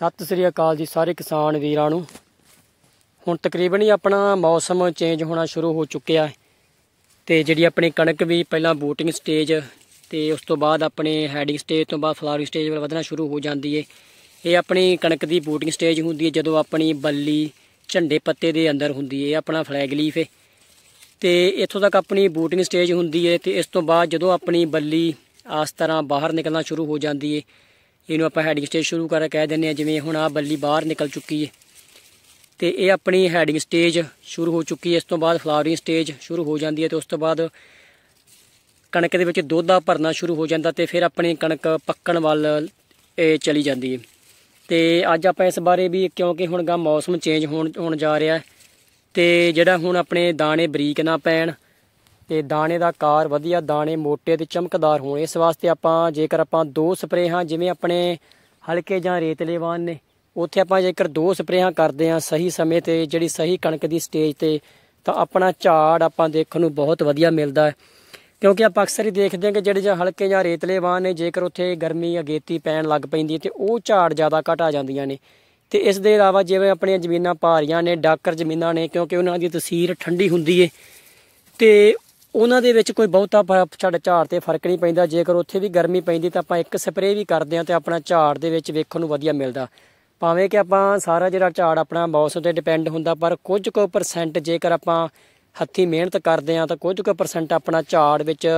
ਸਤਿ ਸ੍ਰੀ ਅਕਾਲ ਜੀ ਸਾਰੇ ਕਿਸਾਨ ਵੀਰਾਂ ਨੂੰ ਹੁਣ ਤਕਰੀਬਨ ਹੀ ਆਪਣਾ ਮੌਸਮ ਚੇਂਜ ਹੋਣਾ ਸ਼ੁਰੂ ਹੋ ਚੁੱਕਿਆ ਹੈ ਤੇ ਜਿਹੜੀ ਆਪਣੀ ਕਣਕ ਵੀ ਪਹਿਲਾਂ ਬੂਟਿੰਗ ਸਟੇਜ ਤੇ ਉਸ ਤੋਂ ਬਾਅਦ ਆਪਣੇ ਹੈਡਿੰਗ ਸਟੇਜ ਤੋਂ ਬਾਅਦ ਫਲਾਰਿੰਗ ਸਟੇਜ ਵੱਲ ਵਧਣਾ ਸ਼ੁਰੂ ਹੋ ਜਾਂਦੀ ਏ ਇਹ ਆਪਣੀ ਕਣਕ ਦੀ ਬੂਟਿੰਗ ਸਟੇਜ ਹੁੰਦੀ ਹੈ ਜਦੋਂ ਆਪਣੀ ਬੱਲੀ ਝੰਡੇ ਪੱਤੇ ਦੇ ਅੰਦਰ ਹੁੰਦੀ ਏ ਆਪਣਾ ਫਲੈਗ ਲੀਫ ਹੈ ਤੇ ਇੱਥੋਂ ਤੱਕ ਆਪਣੀ ਬੂਟਿੰਗ ਸਟੇਜ ਹੁੰਦੀ ਏ ਤੇ ਇਸ ਤੋਂ ਬਾਅਦ ਜਦੋਂ ਆਪਣੀ ਬੱਲੀ ਆਸ ਤਰ੍ਹਾਂ ਬਾਹਰ ਨਿਕਲਣਾ ਸ਼ੁਰੂ ਹੋ ਜਾਂਦੀ ਏ ਇਹਨੂੰ ਆਪਾਂ ਹੈਡਿੰਗ ਸਟੇਜ ਸ਼ੁਰੂ ਕਰ ਕਹਿ ਦਿੰਦੇ ਆ ਜਿਵੇਂ ਹੁਣ ਆ ਬੱਲੀ ਬਾਹਰ ਨਿਕਲ ਚੁੱਕੀ ਹੈ ਤੇ ਇਹ ਆਪਣੀ ਹੈਡਿੰਗ ਸਟੇਜ ਸ਼ੁਰੂ ਹੋ ਚੁੱਕੀ ਹੈ ਇਸ ਤੋਂ ਬਾਅਦ ਫਲਾਵਰਿੰਗ ਸਟੇਜ ਸ਼ੁਰੂ ਹੋ ਜਾਂਦੀ ਹੈ ਤੇ ਉਸ ਤੋਂ ਬਾਅਦ ਕਣਕ ਦੇ ਵਿੱਚ ਦੁੱਧ ਭਰਨਾ ਸ਼ੁਰੂ ਹੋ ਜਾਂਦਾ ਤੇ ਫਿਰ ਆਪਣੀ ਕਣਕ ਪੱਕਣ ਵੱਲ ਇਹ ਚਲੀ ਜਾਂਦੀ ਹੈ ਤੇ ਅੱਜ ਆਪਾਂ ਇਸ ਬਾਰੇ ਵੀ ਕਿਉਂਕਿ ਹੁਣ ਗਾ ਮੌਸਮ ਚੇਂਜ ਹੋਣ ਹੋਣ ਜਾ ਰਿਹਾ ਤੇ ਜਿਹੜਾ ਹੁਣ ਆਪਣੇ ਦਾਣੇ ਬਰੀਕ ਨਾ ਪੈਣ ਤੇ ਦਾਣੇ ਦਾ ਕਾਰ ਵਧੀਆ ਦਾਣੇ ਮੋਟੇ ਤੇ ਚਮਕਦਾਰ ਹੋਣ ਇਸ ਵਾਸਤੇ ਆਪਾਂ ਜੇਕਰ ਆਪਾਂ ਦੋ ਸਪਰੇਹਾਂ ਜਿਵੇਂ ਆਪਣੇ ਹਲਕੇ ਜਾਂ ਰੇਤਲੇ ਵਾਨ ਨੇ ਉੱਥੇ ਆਪਾਂ ਜੇਕਰ ਦੋ ਸਪਰੇਹਾਂ ਕਰਦੇ ਹਾਂ ਸਹੀ ਸਮੇਂ ਤੇ ਜਿਹੜੀ ਸਹੀ ਕਣਕ ਦੀ ਸਟੇਜ ਤੇ ਤਾਂ ਆਪਣਾ ਝਾੜ ਆਪਾਂ ਦੇਖਣ ਨੂੰ ਬਹੁਤ ਵਧੀਆ ਮਿਲਦਾ ਹੈ ਕਿਉਂਕਿ ਆਪਾਂ ਅਕਸਰ ਹੀ ਦੇਖਦੇ ਹਾਂ ਕਿ ਜਿਹੜੇ ਜਾਂ ਹਲਕੇ ਜਾਂ ਰੇਤਲੇ ਵਾਨ ਨੇ ਜੇਕਰ ਉੱਥੇ ਗਰਮੀ ਅਗੇਤੀ ਪੈਣ ਲੱਗ ਪੈਂਦੀ ਹੈ ਤੇ ਉਹ ਝਾੜ ਜ਼ਿਆਦਾ ਘਟ ਆ ਜਾਂਦੀਆਂ ਨੇ ਤੇ ਇਸ ਦੇ ਇਲਾਵਾ ਜਿਵੇਂ ਆਪਣੀਆਂ ਜ਼ਮੀਨਾਂ ਭਾਰੀਆਂ ਨੇ ਡਾਕਰ ਜ਼ਮੀਨਾਂ ਨੇ ਕਿਉਂਕਿ ਉਹਨਾਂ ਦੀ ਤਸੀਰ ਠੰਡੀ ਹੁੰਦੀ ਏ ਤੇ ਉਹਨਾਂ ਦੇ ਵਿੱਚ ਕੋਈ ਬਹੁਤਾ ਸਾਡਾ ਝਾੜ ਤੇ ਫਰਕ ਨਹੀਂ ਪੈਂਦਾ ਜੇਕਰ ਉੱਥੇ ਵੀ ਗਰਮੀ ਪੈਂਦੀ ਤਾਂ ਆਪਾਂ ਇੱਕ ਸਪਰੇਅ ਵੀ ਕਰਦੇ ਹਾਂ ਤੇ ਆਪਣਾ ਝਾੜ ਦੇ ਵਿੱਚ ਵੇਖਣ ਨੂੰ ਵਧੀਆ ਮਿਲਦਾ ਭਾਵੇਂ ਕਿ ਆਪਾਂ ਸਾਰਾ ਜਿਹੜਾ ਝਾੜ ਆਪਣਾ ਮੌਸਮ ਤੇ ਡਿਪੈਂਡ ਹੁੰਦਾ ਪਰ ਕੁਝ ਕੁ ਪਰਸੈਂਟ ਜੇਕਰ ਆਪਾਂ ਹੱਥੀ ਮਿਹਨਤ ਕਰਦੇ ਹਾਂ ਤਾਂ ਕੁਝ ਕੁ ਪਰਸੈਂਟ ਆਪਣਾ ਝਾੜ ਵਿੱਚ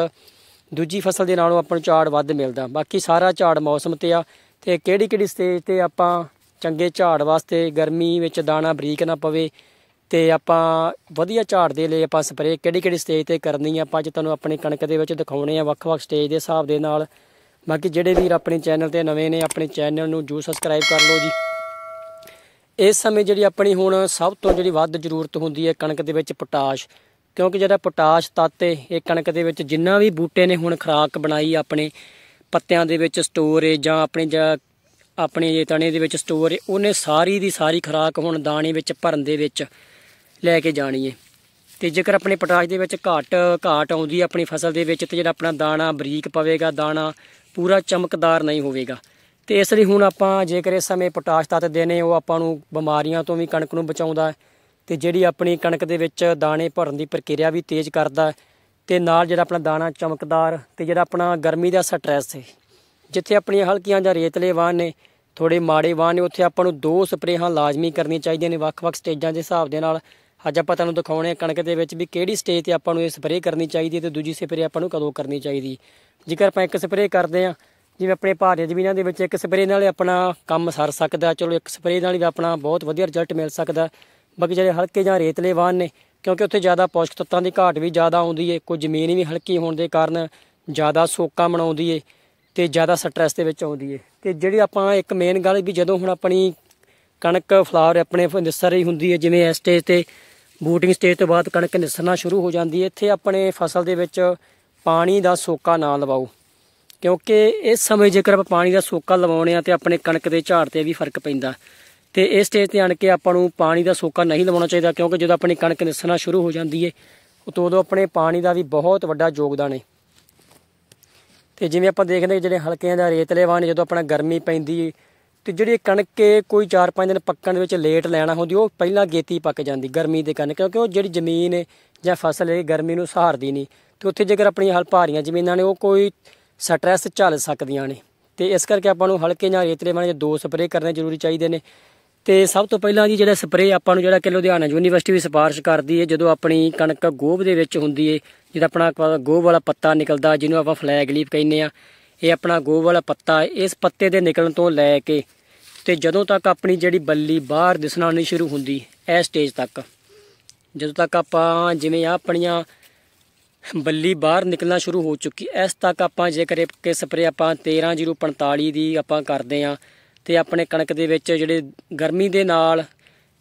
ਦੂਜੀ ਫਸਲ ਦੇ ਨਾਲੋਂ ਆਪਾਂ ਨੂੰ ਝਾੜ ਵੱਧ ਮਿਲਦਾ ਬਾਕੀ ਸਾਰਾ ਝਾੜ ਮੌਸਮ ਤੇ ਆ ਤੇ ਕਿਹੜੀ ਕਿਹੜੀ ਸਟੇਜ ਤੇ ਆਪਾਂ ਚੰਗੇ ਝਾੜ ਵਾਸਤੇ ਗਰਮੀ ਵਿੱਚ ਦਾਣਾ ਬਰੀਕ ਨਾ ਪਵੇ ਤੇ ਆਪਾਂ ਵਧੀਆ ਝਾੜ ਦੇ ਲਈ ਆਪਾਂ ਸਪਰੇ ਕਿਹੜੀ ਕਿਹੜੀ ਸਟੇਜ ਤੇ ਕਰਨੀ ਆ ਆਪਾਂ ਅੱਜ ਤੁਹਾਨੂੰ ਆਪਣੀ ਕਣਕ ਦੇ ਵਿੱਚ ਦਿਖਾਉਣੇ ਆ ਵੱਖ-ਵੱਖ ਸਟੇਜ ਦੇ ਹਿਸਾਬ ਦੇ ਨਾਲ ਬਾਕੀ ਜਿਹੜੇ ਵੀਰ ਆਪਣੇ ਚੈਨਲ ਤੇ ਨਵੇਂ ਨੇ ਆਪਣੇ ਚੈਨਲ ਨੂੰ ਜੂ ਸਬਸਕ੍ਰਾਈਬ ਕਰ ਲਓ ਜੀ ਇਸ ਸਮੇਂ ਜਿਹੜੀ ਆਪਣੀ ਹੁਣ ਸਭ ਤੋਂ ਜਿਹੜੀ ਵੱਧ ਜ਼ਰੂਰਤ ਹੁੰਦੀ ਹੈ ਕਣਕ ਦੇ ਵਿੱਚ ਪੋਟਾਸ਼ ਕਿਉਂਕਿ ਜਿਹੜਾ ਪੋਟਾਸ਼ ਤਾਤੇ ਇਹ ਕਣਕ ਦੇ ਵਿੱਚ ਜਿੰਨਾ ਵੀ ਬੂਟੇ ਨੇ ਹੁਣ ਖਰਾਕ ਬਣਾਈ ਆਪਣੇ ਪੱਤਿਆਂ ਦੇ ਵਿੱਚ ਸਟੋਰ ਹੈ ਜਾਂ ਆਪਣੇ ਆਪਣੇ ਤਣੇ ਦੇ ਵਿੱਚ ਸਟੋਰ ਹੈ ਉਹਨੇ ਸਾਰੀ ਦੀ ਸਾਰੀ ਖਰਾਕ ਹੁਣ ਦਾਣੇ ਵਿੱਚ ਭਰਨ ਦੇ ਵਿੱਚ ਲੈ ਕੇ ਜਾਣੀ ਹੈ ਤੇ ਜੇਕਰ ਆਪਣੇ ਪਟਾਸ਼ ਦੇ ਵਿੱਚ ਘਾਟ ਘਾਟ ਆਉਂਦੀ ਹੈ ਆਪਣੀ ਫਸਲ ਦੇ ਵਿੱਚ ਤੇ ਜਿਹੜਾ ਆਪਣਾ ਦਾਣਾ ਬਰੀਕ ਪਵੇਗਾ ਦਾਣਾ ਪੂਰਾ ਚਮਕਦਾਰ ਨਹੀਂ ਹੋਵੇਗਾ ਤੇ ਇਸ ਲਈ ਹੁਣ ਆਪਾਂ ਜੇਕਰ ਇਸ ਸਮੇਂ ਪਟਾਸ਼ ਤੱਤ ਦੇਨੇ ਉਹ ਆਪਾਂ ਨੂੰ ਬਿਮਾਰੀਆਂ ਤੋਂ ਵੀ ਕਣਕ ਨੂੰ ਬਚਾਉਂਦਾ ਤੇ ਜਿਹੜੀ ਆਪਣੀ ਕਣਕ ਦੇ ਵਿੱਚ ਦਾਣੇ ਭਰਨ ਦੀ ਪ੍ਰਕਿਰਿਆ ਵੀ ਤੇਜ਼ ਕਰਦਾ ਤੇ ਨਾਲ ਜਿਹੜਾ ਆਪਣਾ ਦਾਣਾ ਚਮਕਦਾਰ ਤੇ ਜਿਹੜਾ ਆਪਣਾ ਗਰਮੀ ਦਾ ਸਟ੍ਰੈਸ ਹੈ ਜਿੱਥੇ ਆਪਣੀਆਂ ਹਲਕੀਆਂ ਜਾਂ ਰੇਤਲੇ ਵਾਹਨ ਨੇ ਥੋੜੇ ਮਾੜੇ ਵਾਹਨ ਨੇ ਉੱਥੇ ਆਪਾਂ ਨੂੰ ਦੋ ਸਪਰੇਹਾਂ ਲਾਜ਼ਮੀ ਕਰਨੀਆਂ ਚਾਹੀਦੀਆਂ ਨੇ ਵੱਖ-ਵੱਖ ਸਟੇਜਾਂ ਦੇ ਹਿਸਾਬ ਦੇ ਨਾਲ ਅੱਜ ਆਪਾਂ ਤੁਹਾਨੂੰ ਦਿਖਾਉਣੇ ਕਣਕ ਦੇ ਵਿੱਚ ਵੀ ਕਿਹੜੀ ਸਟੇਜ ਤੇ ਆਪਾਂ ਨੂੰ ਇਹ ਸਪਰੇਅ ਕਰਨੀ ਚਾਹੀਦੀ ਤੇ ਦੂਜੀ ਸਪਰੇਅ ਆਪਾਂ ਨੂੰ ਕਦੋਂ ਕਰਨੀ ਚਾਹੀਦੀ ਜੇਕਰ ਆਪਾਂ ਇੱਕ ਸਪਰੇਅ ਕਰਦੇ ਆ ਜਿਵੇਂ ਆਪਣੇ ਭਾਰੀ ਜ਼ਮੀਨਾਂ ਦੇ ਵਿੱਚ ਇੱਕ ਸਪਰੇਅ ਨਾਲ ਆਪਣਾ ਕੰਮ ਸਰ ਸਕਦਾ ਚਲੋ ਇੱਕ ਸਪਰੇਅ ਨਾਲ ਵੀ ਆਪਣਾ ਬਹੁਤ ਵਧੀਆ ਰਿਜ਼ਲਟ ਮਿਲ ਸਕਦਾ ਬਾਕੀ ਜਿਹੜੇ ਹਲਕੇ ਜਾਂ ਰੇਤਲੇ ਵਾਨ ਨੇ ਕਿਉਂਕਿ ਉੱਥੇ ਜ਼ਿਆਦਾ ਪੌਸ਼ਟਿਕ ਤੱਤਾਂ ਦੀ ਘਾਟ ਵੀ ਜ਼ਿਆਦਾ ਆਉਂਦੀ ਏ ਕੋਈ ਜ਼ਮੀਨ ਵੀ ਹਲਕੀ ਹੋਣ ਦੇ ਕਾਰਨ ਜ਼ਿਆਦਾ ਸੋਕਾ ਬਣਾਉਂਦੀ ਏ ਤੇ ਜ਼ਿਆਦਾ ਸਟ੍ਰੈਸ ਦੇ ਵਿੱਚ ਆਉਂਦੀ ਏ ਤੇ ਜਿਹੜੀ ਆਪਾਂ ਇੱਕ ਮੇਨ ਗੱਲ ਵੀ ਜਦੋਂ ਹੁਣ ਆਪਣੀ ਕਣਕ ਫਲਾਵਰ ਆਪਣੇ ਨਿਸਰ ਹੀ ਹੁੰਦੀ ਏ ਜਿਵੇਂ ਇਸ ਸਟੇਜ ਤੇ ਬੂਟਿੰਗ ਸਟੇਜ ਤੋਂ ਬਾਅਦ ਕਣਕ ਨਿਸਰਨਾ ਸ਼ੁਰੂ ਹੋ ਜਾਂਦੀ ਹੈ ਇੱਥੇ ਆਪਣੇ ਫਸਲ ਦੇ ਵਿੱਚ ਪਾਣੀ ਦਾ ਸੋਕਾ ਨਾ ਲਵਾਓ ਕਿਉਂਕਿ ਇਸ ਸਮੇਂ ਜੇਕਰ ਆਪਾਂ ਪਾਣੀ ਦਾ ਸੋਕਾ ਲਵਾਉਣੇ ਆ ਤੇ ਆਪਣੇ ਕਣਕ ਦੇ ਝਾੜ ਤੇ ਵੀ ਫਰਕ ਪੈਂਦਾ ਤੇ ਇਸ ਸਟੇਜ ਤੇ ਆਣ ਕੇ ਆਪਾਂ ਨੂੰ ਪਾਣੀ ਦਾ ਸੋਕਾ ਨਹੀਂ ਲਵਾਉਣਾ ਚਾਹੀਦਾ ਕਿਉਂਕਿ ਜਦੋਂ ਆਪਣੀ ਕਣਕ ਨਿਸਰਨਾ ਸ਼ੁਰੂ ਹੋ ਜਾਂਦੀ ਹੈ ਉਦੋਂ ਉਦੋਂ ਆਪਣੇ ਪਾਣੀ ਦਾ ਵੀ ਬਹੁਤ ਵੱਡਾ ਯੋਗਦਾਨ ਹੈ ਤੇ ਜਿਵੇਂ ਆਪਾਂ ਦੇਖਦੇ ਜਿਹੜੇ ਹਲਕਿਆਂ ਦਾ ਰੇਤਲੇ ਵਾਣ ਜਦੋਂ ਆਪਣਾ ਗਰਮੀ ਪੈਂਦੀ ਤੇ ਜਿਹੜੀ ਕਣਕ ਏ ਕੋਈ 4-5 ਦਿਨ ਪੱਕਣ ਦੇ ਵਿੱਚ ਲੇਟ ਲੈਣਾ ਹੁੰਦੀ ਉਹ ਪਹਿਲਾਂ ਗੇਤੀ ਪੱਕ ਜਾਂਦੀ ਗਰਮੀ ਦੇ ਕਾਰਨ ਕਿਉਂਕਿ ਉਹ ਜਿਹੜੀ ਜ਼ਮੀਨ ਏ ਜਾਂ ਫਸਲ ਏ ਗਰਮੀ ਨੂੰ ਸਹਾਰਦੀ ਨਹੀਂ ਤੇ ਉੱਥੇ ਜੇਕਰ ਆਪਣੀਆਂ ਹਲ ਭਾਰੀਆਂ ਜ਼ਮੀਨਾਂ ਨੇ ਉਹ ਕੋਈ ਸਟ੍ਰੈਸ ਝੱਲ ਸਕਦੀਆਂ ਨੇ ਤੇ ਇਸ ਕਰਕੇ ਆਪਾਂ ਨੂੰ ਹਲਕੇ ਜਾਂ ਰੇਤਲੇ ਵਾਲੇ ਦੋ ਸਪਰੇਅ ਕਰਨੇ ਜ਼ਰੂਰੀ ਚਾਹੀਦੇ ਨੇ ਤੇ ਸਭ ਤੋਂ ਪਹਿਲਾਂ ਜੀ ਜਿਹੜਾ ਸਪਰੇਅ ਆਪਾਂ ਨੂੰ ਜਿਹੜਾ ਕਿ ਲੁਧਿਆਣਾ ਯੂਨੀਵਰਸਿਟੀ ਵੀ ਸਿਫਾਰਿਸ਼ ਕਰਦੀ ਹੈ ਜਦੋਂ ਆਪਣੀ ਕਣਕ ਗੋਭ ਦੇ ਵਿੱਚ ਹੁੰਦੀ ਹੈ ਜਿਹਦਾ ਆਪਣਾ ਗੋਭ ਵਾਲਾ ਪੱਤਾ ਨਿਕਲਦਾ ਜਿਹਨੂੰ ਆਪਾਂ ਫਲੈਗ ਲੀਫ ਕਹਿੰਦੇ ਆ ਇਹ ਆਪਣਾ ਗੋਭ ਵਾਲਾ ਪੱਤਾ ਇਸ ਪੱਤੇ ਦੇ ਨਿਕਲਣ ਤੋਂ ਲੈ ਕੇ ਤੇ ਜਦੋਂ ਤੱਕ ਆਪਣੀ ਜਿਹੜੀ ਬੱਲੀ ਬਾਹਰ ਦਿਸਣਾ ਨਹੀਂ ਸ਼ੁਰੂ ਹੁੰਦੀ ਇਸ ਸਟੇਜ ਤੱਕ ਜਦੋਂ ਤੱਕ ਆਪਾਂ ਜਿਵੇਂ ਆ ਆਪਣੀਆਂ ਬੱਲੀ ਬਾਹਰ ਨਿਕਲਣਾ ਸ਼ੁਰੂ ਹੋ ਚੁੱਕੀ ਇਸ ਤੱਕ ਆਪਾਂ ਜੇਕਰ ਕਿ ਸਪਰੇ ਆਪਾਂ 13045 ਦੀ ਆਪਾਂ ਕਰਦੇ ਆ ਤੇ ਆਪਣੇ ਕਣਕ ਦੇ ਵਿੱਚ ਜਿਹੜੇ ਗਰਮੀ ਦੇ ਨਾਲ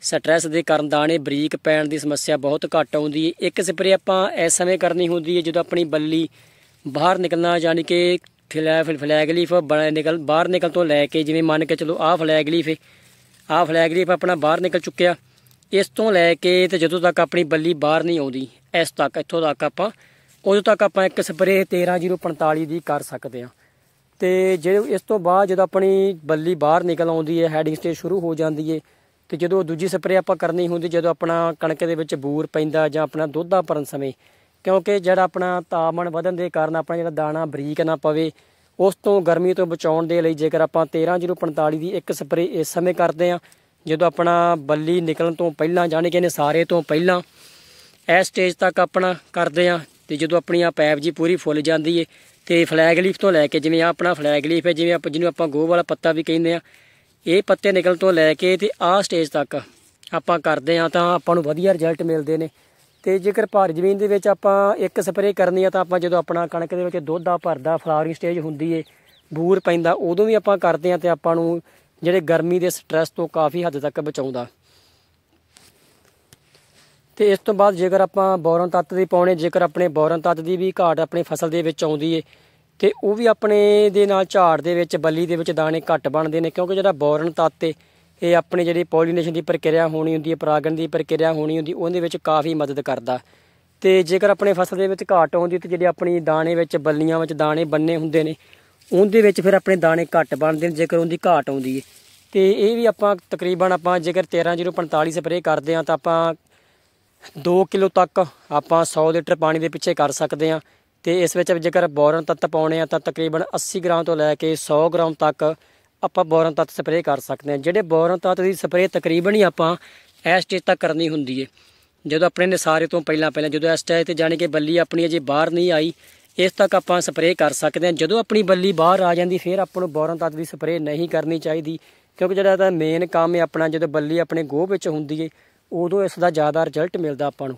ਸਟ੍ਰੈਸ ਦੇ ਕਾਰਨ ਦਾਣੇ ਬਰੀਕ ਪੈਣ ਦੀ ਸਮੱਸਿਆ ਬਹੁਤ ਘੱਟ ਆਉਂਦੀ ਹੈ ਇੱਕ ਸਪਰੇ ਆਪਾਂ ਇਸ ਸਮੇਂ ਕਰਨੀ ਹੁੰਦੀ ਹੈ ਜਦੋਂ ਆਪਣੀ ਬੱਲੀ ਬਾਹਰ ਨਿਕਲਣਾ ਯਾਨੀ ਕਿ ਫਲੈਗ ਫਲੈਗ ਲੀਫ ਬਣਾ ਨਿਕਲ ਬਾਹਰ ਨਿਕਲ ਤੋਂ ਲੈ ਕੇ ਜਿਵੇਂ ਮੰਨ ਕੇ ਚਲੋ ਆਹ ਫਲੈਗ ਲੀਫ ਆਹ ਫਲੈਗ ਲੀਫ ਆਪਣਾ ਬਾਹਰ ਨਿਕਲ ਚੁੱਕਿਆ ਇਸ ਤੋਂ ਲੈ ਕੇ ਤੇ ਜਦੋਂ ਤੱਕ ਆਪਣੀ ਬੱਲੀ ਬਾਹਰ ਨਹੀਂ ਆਉਂਦੀ ਇਸ ਤੱਕ ਇੱਥੋਂ ਤੱਕ ਆਪਾਂ ਉਦੋਂ ਤੱਕ ਆਪਾਂ ਇੱਕ ਸਪਰੇ 13045 ਦੀ ਕਰ ਸਕਦੇ ਹਾਂ ਤੇ ਜਿਹੜੇ ਇਸ ਤੋਂ ਬਾਅਦ ਜਦੋਂ ਆਪਣੀ ਬੱਲੀ ਬਾਹਰ ਨਿਕਲ ਆਉਂਦੀ ਹੈ ਹੈਡਿੰਗ ਸਟੇਜ ਸ਼ੁਰੂ ਹੋ ਜਾਂਦੀ ਹੈ ਤੇ ਜਦੋਂ ਦੂਜੀ ਸਪਰੇ ਆਪਾਂ ਕਰਨੀ ਹੁੰਦੀ ਜਦੋਂ ਆਪਣਾ ਕਣਕ ਦੇ ਵਿੱਚ ਬੂਰ ਪੈਂਦਾ ਜਾਂ ਆਪਣਾ ਦੁੱਧਾ ਪਰਨ ਸਮੇਂ ਕਿਉਂਕਿ ਜਿਹੜਾ ਆਪਣਾ ਤਾਪਮਾਨ ਵਧਣ ਦੇ ਕਾਰਨ ਆਪਣਾ ਜਿਹੜਾ ਦਾਣਾ ਬਰੀਕ ਨਾ ਪਵੇ ਉਸ ਤੋਂ ਗਰਮੀ ਤੋਂ ਬਚਾਉਣ ਦੇ ਲਈ ਜੇਕਰ ਆਪਾਂ 13045 ਦੀ ਇੱਕ ਸਪਰੇ ਇਸ ਸਮੇਂ ਕਰਦੇ ਆ ਜਦੋਂ ਆਪਣਾ ਬੱਲੀ ਨਿਕਲਣ ਤੋਂ ਪਹਿਲਾਂ ਜਾਣੇ ਕਿ ਨੇ ਸਾਰੇ ਤੋਂ ਪਹਿਲਾਂ ਇਸ ਸਟੇਜ ਤੱਕ ਆਪਣਾ ਕਰਦੇ ਆ ਤੇ ਜਦੋਂ ਆਪਣੀ ਆ ਪੈਪ ਜੀ ਪੂਰੀ ਫੁੱਲ ਜਾਂਦੀ ਏ ਤੇ ਫਲੈਗ ਲੀਫ ਤੋਂ ਲੈ ਕੇ ਜਿਵੇਂ ਆ ਆਪਣਾ ਫਲੈਗ ਲੀਫ ਹੈ ਜਿਵੇਂ ਆਪਾਂ ਜਿਹਨੂੰ ਆਪਾਂ ਗੋਹ ਵਾਲਾ ਪੱਤਾ ਵੀ ਕਹਿੰਦੇ ਆ ਇਹ ਪੱਤੇ ਨਿਕਲਣ ਤੋਂ ਲੈ ਕੇ ਤੇ ਆ ਸਟੇਜ ਤੱਕ ਆਪਾਂ ਕਰਦੇ ਆ ਤਾਂ ਆਪਾਂ ਨੂੰ ਵਧੀਆ ਰਿਜ਼ਲਟ ਮਿਲਦੇ ਨੇ ਤੇ ਜੇਕਰ ਭਾਰ ਜ਼ਮੀਨ ਦੇ ਵਿੱਚ ਆਪਾਂ ਇੱਕ ਸਪਰੇਅ ਕਰਨੀ ਆ ਤਾਂ ਆਪਾਂ ਜਦੋਂ ਆਪਣਾ ਕਣਕ ਦੇ ਵਿੱਚ ਦੁੱਧਾ ਭਰਦਾ ਫਲਾਵਰਿੰਗ ਸਟੇਜ ਹੁੰਦੀ ਏ ਬੂਰ ਪੈਂਦਾ ਉਦੋਂ ਵੀ ਆਪਾਂ ਕਰਦੇ ਆ ਤੇ ਆਪਾਂ ਨੂੰ ਜਿਹੜੇ ਗਰਮੀ ਦੇ ਸਟ्रेस ਤੋਂ ਕਾਫੀ ਹੱਦ ਤੱਕ ਬਚਾਉਂਦਾ ਤੇ ਇਸ ਤੋਂ ਬਾਅਦ ਜੇਕਰ ਆਪਾਂ ਬੋਰਨ ਤੱਤ ਦੀ ਪਾਉਣੇ ਜੇਕਰ ਆਪਣੇ ਬੋਰਨ ਤੱਤ ਦੀ ਵੀ ਘਾਟ ਆਪਣੀ ਫਸਲ ਦੇ ਵਿੱਚ ਆਉਂਦੀ ਏ ਤੇ ਉਹ ਵੀ ਆਪਣੇ ਦੇ ਨਾਲ ਝਾੜ ਦੇ ਵਿੱਚ ਬੱਲੀ ਦੇ ਵਿੱਚ ਦਾਣੇ ਘੱਟ ਬਣਦੇ ਨੇ ਕਿਉਂਕਿ ਜਿਹੜਾ ਬੋਰਨ ਤੱਤ ਏ ਇਹ ਆਪਣੀ ਜਿਹੜੀ ਪੋਲੀਨੇਸ਼ਨ ਦੀ ਪ੍ਰਕਿਰਿਆ ਹੋਣੀ ਹੁੰਦੀ ਹੈ ਪਰਾਗਣ ਦੀ ਪ੍ਰਕਿਰਿਆ ਹੋਣੀ ਹੁੰਦੀ ਉਹਦੇ ਵਿੱਚ ਕਾਫੀ ਮਦਦ ਕਰਦਾ ਤੇ ਜੇਕਰ ਆਪਣੇ ਫਸਲ ਦੇ ਵਿੱਚ ਘਾਟ ਆਉਂਦੀ ਤੇ ਜਿਹੜੇ ਆਪਣੀ ਦਾਣੇ ਵਿੱਚ ਬੱਲੀਆਂ ਵਿੱਚ ਦਾਣੇ ਬੰਨੇ ਹੁੰਦੇ ਨੇ ਉਹਦੇ ਵਿੱਚ ਫਿਰ ਆਪਣੇ ਦਾਣੇ ਘੱਟ ਬਣਦੇ ਨੇ ਜੇਕਰ ਉਹਦੀ ਘਾਟ ਆਉਂਦੀ ਹੈ ਤੇ ਇਹ ਵੀ ਆਪਾਂ ਤਕਰੀਬਨ ਆਪਾਂ ਜੇਕਰ 13045 ਸਪਰੇਅ ਕਰਦੇ ਆ ਤਾਂ ਆਪਾਂ 2 ਕਿਲੋ ਤੱਕ ਆਪਾਂ 100 ਲੀਟਰ ਪਾਣੀ ਦੇ ਪਿੱਛੇ ਕਰ ਸਕਦੇ ਆ ਤੇ ਇਸ ਵਿੱਚ ਜੇਕਰ ਬੋਰਨ ਤੱਤ ਪਾਉਣੇ ਆ ਤਾਂ ਤਕਰੀਬਨ 80 ਗ੍ਰਾਮ ਤੋਂ ਲੈ ਕੇ 100 ਗ੍ਰਾਮ ਤੱਕ ਆਪਾਂ ਬੋਰਨ ਤੱਤ ਸਪਰੇਅ ਕਰ ਸਕਦੇ ਹਾਂ ਜਿਹੜੇ ਬੋਰਨ ਤੱਤ ਦੀ ਸਪਰੇਅ ਤਕਰੀਬਨ ਹੀ ਆਪਾਂ ਇਸ ਸਟੇਜ ਤੱਕ ਕਰਨੀ ਹੁੰਦੀ ਏ ਜਦੋਂ ਆਪਣੇ ਨੇ ਸਾਰੇ ਤੋਂ ਪਹਿਲਾਂ ਪਹਿਲਾਂ ਜਦੋਂ ਇਸ ਸਟੇਜ ਤੇ ਜਾਣੀ ਕਿ ਬੱਲੀ ਆਪਣੀ ਅਜੇ ਬਾਹਰ ਨਹੀਂ ਆਈ ਇਸ ਤੱਕ ਆਪਾਂ ਸਪਰੇਅ ਕਰ ਸਕਦੇ ਹਾਂ ਜਦੋਂ ਆਪਣੀ ਬੱਲੀ ਬਾਹਰ ਆ ਜਾਂਦੀ ਫਿਰ ਆਪਾਂ ਨੂੰ ਬੋਰਨ ਤੱਤ ਦੀ ਸਪਰੇਅ ਨਹੀਂ ਕਰਨੀ ਚਾਹੀਦੀ ਕਿਉਂਕਿ ਜਿਹੜਾ ਤਾਂ ਮੇਨ ਕੰਮ ਹੈ ਆਪਣਾ ਜਦੋਂ ਬੱਲੀ ਆਪਣੇ ਗੋਹ ਵਿੱਚ ਹੁੰਦੀ ਏ ਉਦੋਂ ਇਸ ਦਾ ਜ਼ਿਆਦਾ ਰਿਜ਼ਲਟ ਮਿਲਦਾ ਆਪਾਂ ਨੂੰ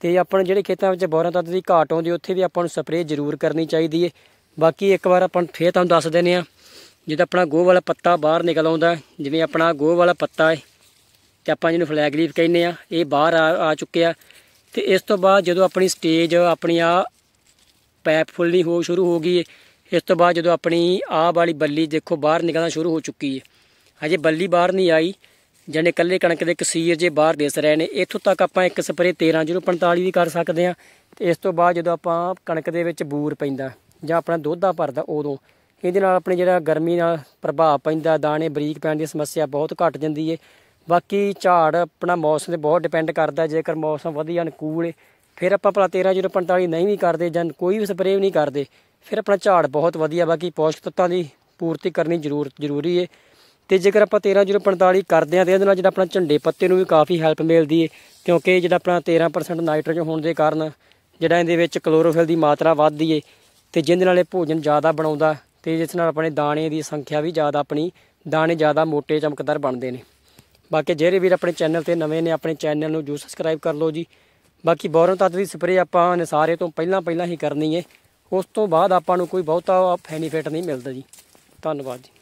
ਤੇ ਆਪਾਂ ਜਿਹੜੇ ਖੇਤਾਂ ਵਿੱਚ ਬੋਰਨ ਤੱਤ ਦੀ ਘਾਟ ਆਉਂਦੀ ਉੱਥੇ ਵੀ ਆਪਾਂ ਨੂੰ ਸਪਰੇਅ ਜ਼ਰੂਰ ਕਰਨੀ ਚਾਹੀਦੀ ਏ ਬਾਕੀ ਇੱਕ ਵਾਰ ਆਪਾਂ ਫੇਰ ਤੁਹਾਨੂੰ ਦੱਸ ਦਿੰਨੇ ਆ ਜਦ ਆਪਣਾ ਗੋਹ ਵਾਲਾ ਪੱਤਾ ਬਾਹਰ ਨਿਕਲ ਆਉਂਦਾ ਜਿਵੇਂ ਆਪਣਾ ਗੋਹ ਵਾਲਾ ਪੱਤਾ ਹੈ ਤੇ ਆਪਾਂ ਜਿਹਨੂੰ ਫਲੈਗ ਲੀਫ ਕਹਿੰਦੇ ਆ ਇਹ ਬਾਹਰ ਆ ਚੁੱਕਿਆ ਤੇ ਇਸ ਤੋਂ ਬਾਅਦ ਜਦੋਂ ਆਪਣੀ ਸਟੇਜ ਆਪਣੀ ਆ ਪੈਪ ਫੁੱਲਣੀ ਹੋ ਸ਼ੁਰੂ ਹੋ ਗਈ ਹੈ ਇਸ ਤੋਂ ਬਾਅਦ ਜਦੋਂ ਆਪਣੀ ਆਹ ਵਾਲੀ ਬੱਲੀ ਦੇਖੋ ਬਾਹਰ ਨਿਕਲਣਾ ਸ਼ੁਰੂ ਹੋ ਚੁੱਕੀ ਹੈ ਹਜੇ ਬੱਲੀ ਬਾਹਰ ਨਹੀਂ ਆਈ ਜਾਨੇ ਕੱਲੇ ਕਣਕ ਦੇ ਕਸੀਰ ਜੇ ਬਾਹਰ ਦੇਸ ਰਹੇ ਨੇ ਇੱਥੋਂ ਤੱਕ ਆਪਾਂ ਇੱਕ ਸਪਰੇ 13045 ਵੀ ਕਰ ਸਕਦੇ ਆ ਤੇ ਇਸ ਤੋਂ ਬਾਅਦ ਜਦੋਂ ਆਪਾਂ ਕਣਕ ਦੇ ਵਿੱਚ ਬੂਰ ਪੈਂਦਾ ਜਾਂ ਆਪਣਾ ਦੁੱਧਾ ਭਰਦਾ ਉਦੋਂ ਇਹਦੇ ਨਾਲ ਆਪਣੇ ਜਿਹੜਾ ਗਰਮੀ ਨਾਲ ਪ੍ਰਭਾਵ ਪੈਂਦਾ ਦਾਣੇ ਬਰੀਕ ਪੈਣ ਦੀ ਸਮੱਸਿਆ ਬਹੁਤ ਘਟ ਜਾਂਦੀ ਏ ਬਾਕੀ ਝਾੜ ਆਪਣਾ ਮੌਸਮ ਤੇ ਬਹੁਤ ਡਿਪੈਂਡ ਕਰਦਾ ਜੇਕਰ ਮੌਸਮ ਵਧੀਆ ਅਨੁਕੂਲ ਏ ਫਿਰ ਆਪਾਂ ਭਲਾ 13045 ਨਹੀਂ ਵੀ ਕਰਦੇ ਜਾਂ ਕੋਈ ਵੀ ਸਪਰੇਅ ਨਹੀਂ ਕਰਦੇ ਫਿਰ ਆਪਣਾ ਝਾੜ ਬਹੁਤ ਵਧੀਆ ਬਾਕੀ ਪੋਸ਼ਕ ਤੱਤਾਂ ਦੀ ਪੂਰਤੀ ਕਰਨੀ ਜ਼ਰੂਰ ਜ਼ਰੂਰੀ ਏ ਤੇ ਜੇਕਰ ਆਪਾਂ 13045 ਕਰਦੇ ਆ ਤੇ ਇਹਦੇ ਨਾਲ ਜਿਹੜਾ ਆਪਣਾ ਝੰਡੇ ਪੱਤੇ ਨੂੰ ਵੀ ਕਾਫੀ ਹੈਲਪ ਮਿਲਦੀ ਏ ਕਿਉਂਕਿ ਜਿਹੜਾ ਆਪਣਾ 13% ਨਾਈਟ੍ਰੋਜਨ ਹੋਣ ਦੇ ਕਾਰਨ ਜਿਹੜਾ ਇਹਦੇ ਵਿੱਚ ਕਲੋਰੋਫਿਲ ਦੀ ਮਾਤਰਾ ਵੱਧਦੀ ਏ ਤੇ ਜਿੰਦ ਨਾਲੇ ਭੋਜਨ ਜ਼ਿਆਦਾ ਬਣਾਉਂਦਾ ਤੇ ਜਿਸ ਨਾਲ ਆਪਣੇ ਦਾਣੇ ਦੀ ਸੰਖਿਆ ਵੀ ਜ਼ਿਆਦਾ ਆਪਣੀ ਦਾਣੇ ਜ਼ਿਆਦਾ ਮੋٹے ਚਮਕਦਾਰ ਬਣਦੇ ਨੇ ਬਾਕੀ ਜਿਹੜੇ ਵੀਰ ਆਪਣੇ ਚੈਨਲ ਤੇ ਨਵੇਂ ਨੇ ਆਪਣੇ ਚੈਨਲ ਨੂੰ ਜੂ ਸਬਸਕ੍ਰਾਈਬ ਕਰ ਲਓ ਜੀ ਬਾਕੀ ਬੋਰਨ ਤੱਤ ਦੀ ਸਪਰੇ ਆਪਾਂ ਨਸਾਰੇ ਤੋਂ ਪਹਿਲਾਂ ਪਹਿਲਾਂ ਹੀ ਕਰਨੀ ਹੈ ਉਸ ਤੋਂ ਬਾਅਦ ਆਪਾਂ ਨੂੰ ਕੋਈ ਬਹੁਤਾ ਬੈਨੀਫਿਟ ਨਹੀਂ ਮਿਲਦਾ ਜੀ ਧੰਨਵਾਦ ਜੀ